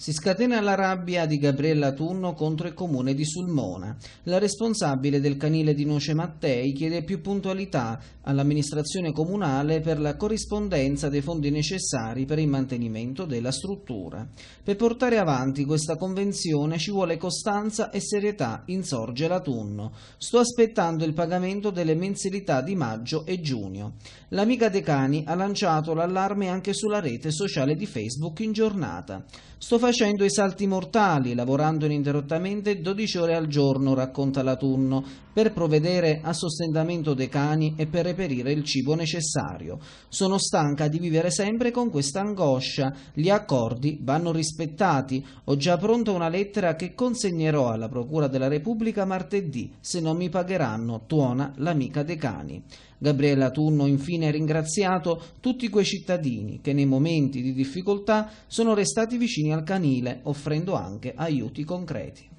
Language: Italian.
Si scatena la rabbia di Gabriella Tunno contro il comune di Sulmona. La responsabile del canile di Noce Mattei chiede più puntualità all'amministrazione comunale per la corrispondenza dei fondi necessari per il mantenimento della struttura. Per portare avanti questa convenzione ci vuole costanza e serietà, insorge la Tunno. Sto aspettando il pagamento delle mensilità di maggio e giugno. L'amica De Cani ha lanciato l'allarme anche sulla rete sociale di Facebook in giornata. Sto facendo facendo i salti mortali, lavorando ininterrottamente 12 ore al giorno, racconta l'autunno, per provvedere a sostentamento dei cani e per reperire il cibo necessario. Sono stanca di vivere sempre con questa angoscia. Gli accordi vanno rispettati. Ho già pronta una lettera che consegnerò alla Procura della Repubblica martedì, se non mi pagheranno, tuona l'amica dei cani. Gabriella Tunno infine ha ringraziato tutti quei cittadini che nei momenti di difficoltà sono restati vicini al canale giovanile, offrendo anche aiuti concreti.